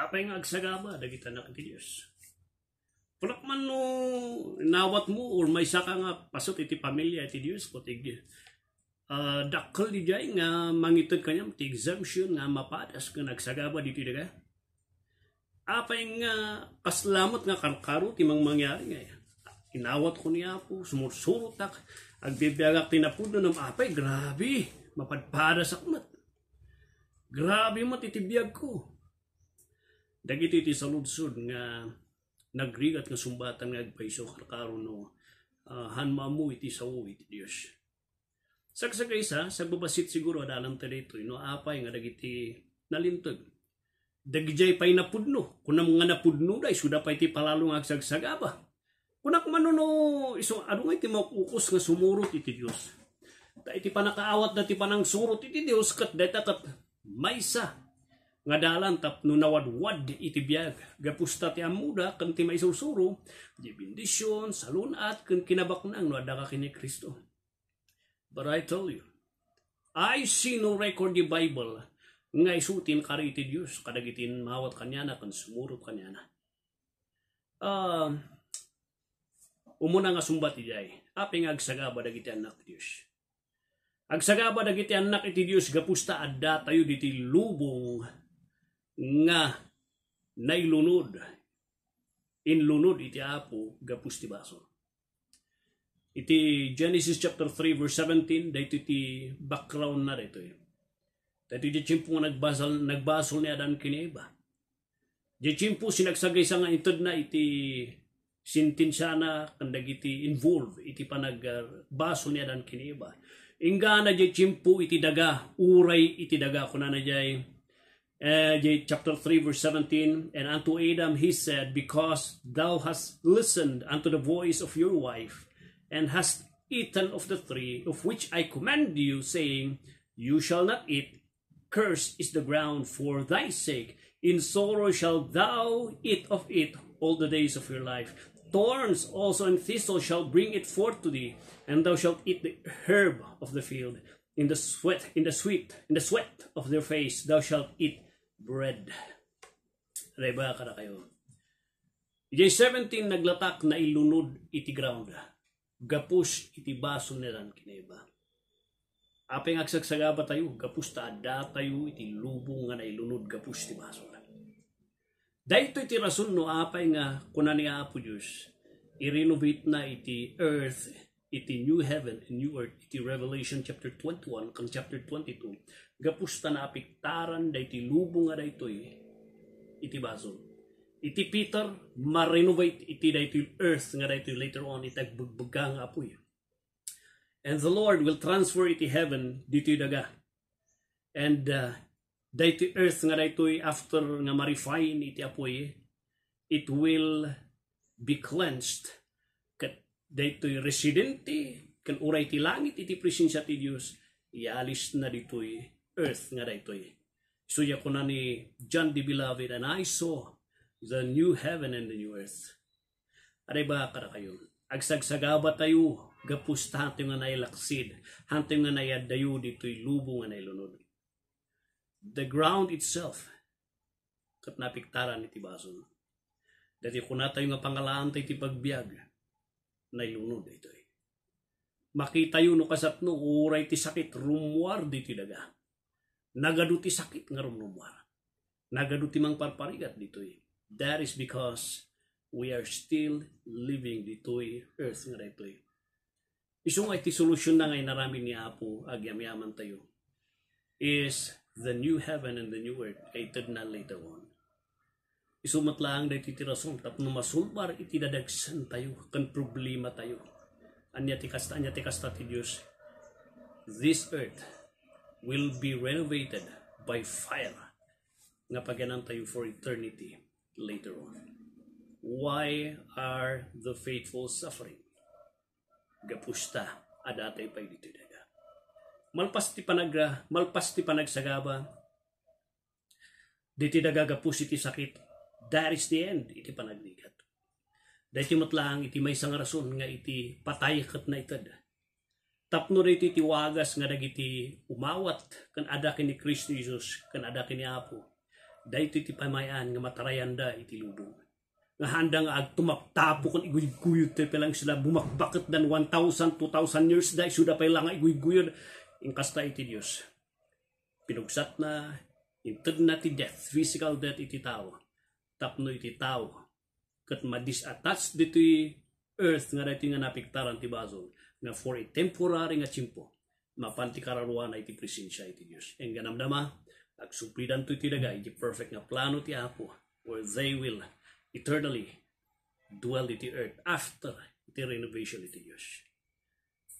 apay nga agsagaba dagitan na ti Dios Pulak man no nawat mo or may saka nga pasot iti pamilya iti Dios ko tig uh, ah, dakkel di jay nga mangitod kanyam ti exemption nga mapadas nga nagsagaba dito daga. Apay nga kaslamot nga karkaro ti mang mangyari nga Inawat ko niya po, sumursurutak, agbibiyagak tinapuno ng apay, grabe, mapadpada sa kumat. Grabe matitibiyag ko dagiti ti saludsod nga nagrigat nga sumbatan nga agpaiso karkaron no uh, ah, hanmamu iti sawo iti Dios. Sagsagaysa sa babasit siguro adalam ta dito no apay nga dagiti nalintod. Dagijay pay napudno Kunam nga napudno day suda pay ti palalo nga ba? Kunak manuno iso ano nga iti makukus nga sumurot iti Dios. Ta iti panakaawat na ti panang surot iti Dios ket data kat maysa nga dalan tapno nawadwad iti biag gapusta ti amuda ken ti maisusuro di bendisyon salunat ken kinabaknang no adda ka kini Kristo but I tell you I see no record di Bible nga isutin kari iti Dios kadagitin mawat kanyana ken sumurot kanyana uh, umuna nga sumbat iti ay aping agsagaba dagiti anak Dios Agsagaba dagiti anak iti Dios gapusta adda tayo diti lubong nga nailunod inlunod iti apo gapus ti baso. Iti Genesis chapter 3 verse 17 dahito iti background na rito eh. Dahito iti chimpo nagbasal, nagbasol ni Adan kiniba. Di chimpo sinagsagay sa nga itod na iti sintensya na kandag iti involve iti panagbaso ni Adan kiniba. Inga na di chimpu iti daga, uray iti daga Kuna na jay uh, chapter 3 verse 17 and unto adam he said because thou hast listened unto the voice of your wife and hast eaten of the tree of which i command you saying you shall not eat cursed is the ground for thy sake in sorrow shalt thou eat of it all the days of your life thorns also and thistles shall bring it forth to thee and thou shalt eat the herb of the field in the sweat in the sweat in the sweat of their face thou shalt eat bread. Reba ba ka na kayo? Ijay 17 naglatak na ilunod iti ground. Gapus iti baso niran kineba. Apeng agsagsagaba tayo, gapus ta ada tayo iti lubong nga na ilunod gapus iti baso na. Dahito iti rason no apay nga kunan ni Apo Diyos, i-renovate na iti earth iti new heaven and new earth iti Revelation chapter 21 kang chapter 22 gapusta na apiktaran da iti lubong nga daytoy iti basol iti Peter ma-renovate iti daytoy earth nga daytoy later on iti agbagbaga nga apoy and the Lord will transfer iti heaven dito daga and uh, daytoy earth nga daytoy after nga marifine iti apoy it will be cleansed daytoy residente kan uray ti langit iti presensya ti Dios ialis na ditoy earth nga daytoy so ya kuna ni John the Beloved and I saw the new heaven and the new earth aray ba kada kayo agsagsagaba tayo gapusta hanto nga nailaksid hanto nga nayadayo ditoy lubo nga nailunod the ground itself kat napiktaran iti baso dati kuna tayo nga pangalaan tayo ti pagbiag nayuno dito eh. Makita yun no kasapno, uray ti sakit, rumwar di ti daga. Nagadu ti sakit nga rumwar. Nagadu ti mang parparigat dito eh. That is because we are still living dito eh, earth nga dito eh. Isong ay ti solusyon na ngay narami ni Apo, agyamyaman tayo, is the new heaven and the new earth, kaitad na later on. Isumat lang dahi titira song tapno masulbar iti dadagsan tayo kan problema tayo. Anya ti kasta anya ti kasta ti Dios. This earth will be renovated by fire. Nga paganan tayo for eternity later on. Why are the faithful suffering? Gapusta adatay pay dito daga. Malpas ti panagra, malpas ti panagsagaba. Diti daga gapus sakit That is the end, iti panagnigat. Dahil matlaang iti may isang rason nga iti patay kat na itad. Tapno rito iti wagas nga dagiti umawat kan ada ni Kristo Jesus kan ada ni Apo. Dahil iti pamayaan nga matarayan da iti lubong. Nga handa nga agtumaktapo kan iguyuguyod te pelang sila bumakbakit dan 1,000, 2,000 years dahil suda pa lang iguyuguyod. Ingkasta iti Diyos. Pinugsat na, intad na ti death, physical death iti tao tapno iti tao. Kat madisattach dito earth nga dito nga napiktaran ti baso nga for a temporary nga chimpo mapanti kararuan iti presensya iti Dios en ganamdama agsuplidan to iti dagay iti perfect nga plano ti Apo where they will eternally dwell iti earth after iti renovation iti Dios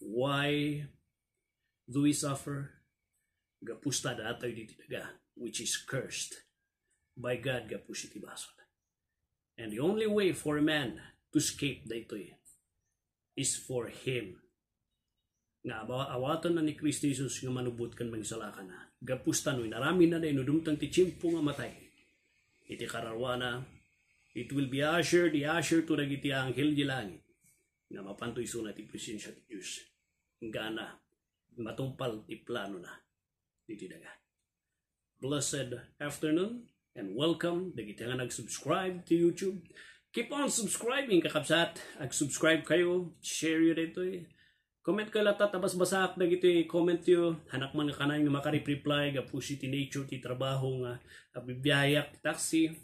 why do we suffer gapusta da data iti daga which is cursed by God nga po si Tibason. And the only way for a man to escape daytoy is for him. Nga awatan na ni Christ Jesus nga manubot kan magsalaka na. Gapustan no'y narami na na inudumtang ti chimpo nga matay. Iti kararwana, it will be ushered, the usher to nagiti anghel di langit. Nga mapantoy suna ti presensya ti Diyos. Gana, matumpal ti plano na. Iti daga. Blessed afternoon and welcome. Dagi nga nag-subscribe to YouTube. Keep on subscribing kakabsat. Ag-subscribe kayo. Share yun ito eh. Comment kayo lahat tabas basak dagito eh. Comment yun. Hanak man ka na yung makareply. Gapusi ti nature ti trabaho nga. Abibiyayak taxi.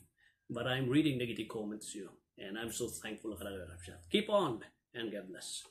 But I'm reading dagiti comments yun. And I'm so thankful na kakabsat. Keep on and God bless.